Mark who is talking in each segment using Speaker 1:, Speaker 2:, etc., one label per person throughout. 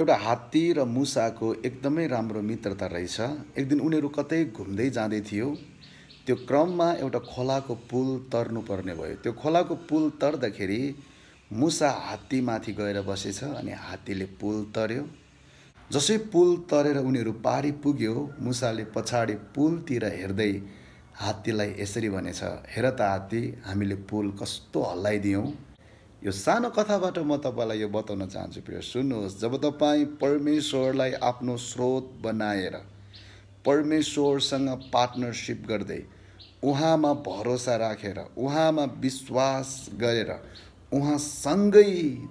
Speaker 1: एउटा हात्ती र मुसाको एकदमै राम्रो मित्रता रहेछ एक दिन उनीहरू कतै घुम्दै जाँदै थियो त्यो क्रममा एउटा खोलाको पुल तर्नुपर्ने भयो त्यो खोलाको पुल तर्दाखेरि मुसा हात्तीमाथि गएर बसेछ अनि हात्तीले पुल तर्यो जसै पुल तरेर उनीहरू पारि पुग्यो मुसाले पछाडि पुलतिर हेर्दै हात्तीलाई यसरी भनेछ हेर त हात्ती हामीले पुल कस्तो हल्लाइदियौँ यो सानो कथाबाट म तपाईँलाई यो बताउन चाहन्छु प्रिय सुन्नुहोस् जब तपाईँ परमेश्वरलाई आफ्नो स्रोत बनाएर परमेश्वरसँग पार्टनरसिप गर्दै उहाँमा भरोसा राखेर उहाँमा विश्वास गरेर उहाँसँगै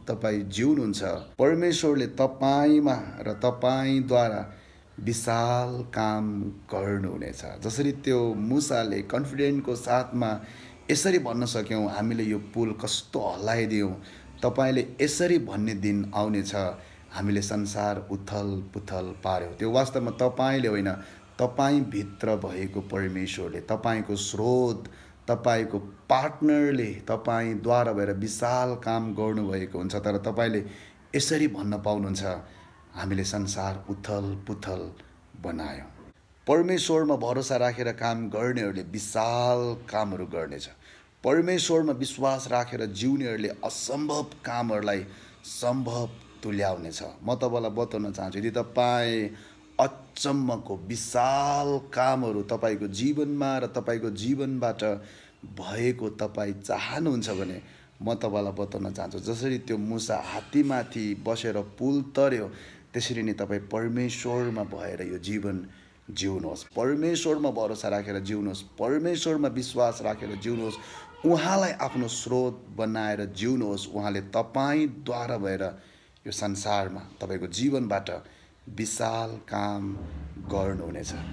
Speaker 1: तपाईँ जिउनुहुन्छ परमेश्वरले तपाईँमा र तपाईँद्वारा विशाल काम गर्नुहुनेछ जसरी त्यो मुसाले कन्फिडेन्टको साथमा यसरी भन्न सक्यौँ हामीले यो पुल कस्तो हल्लाइदियौँ तपाईँले यसरी भन्ने दिन आउनेछ हामीले संसार उथल पुथल पार्यौँ त्यो वास्तवमा तपाईँले होइन तपाईँभित्र भएको परमेश्वरले तपाईँको स्रोत तपाईँको पार्टनरले तपाईँद्वारा भएर विशाल काम गर्नुभएको हुन्छ तर तपाईँले यसरी भन्न पाउनुहुन्छ हामीले संसार उथल पुथल बनायौँ परमेश्वरमा भरोसा राखेर काम गर्नेहरूले विशाल कामहरू गर्नेछ परमेश्वरमा विश्वास राखेर जिउनेहरूले असम्भव कामहरूलाई सम्भव तुल्याउनेछ म तपाईँलाई बताउन चाहन्छु यदि तपाईँ अचम्मको विशाल कामहरू तपाईँको जीवनमा र तपाईँको जीवनबाट भएको तपाईँ चाहनुहुन्छ भने म तपाईँलाई बताउन चाहन्छु जसरी त्यो मुसा हात्तीमाथि बसेर पुल तर्यो त्यसरी नै तपाईँ परमेश्वरमा भएर यो जीवन जिउनुहोस् परमेश्वरमा भरोसा राखेर जिउनुहोस् परमेश्वरमा विश्वास राखेर जिउनुहोस् उहाँलाई आफ्नो स्रोत बनाएर जिउनुहोस् उहाँले तपाईँद्वारा भएर यो संसारमा तपाईँको जीवनबाट विशाल काम गर्नुहुनेछ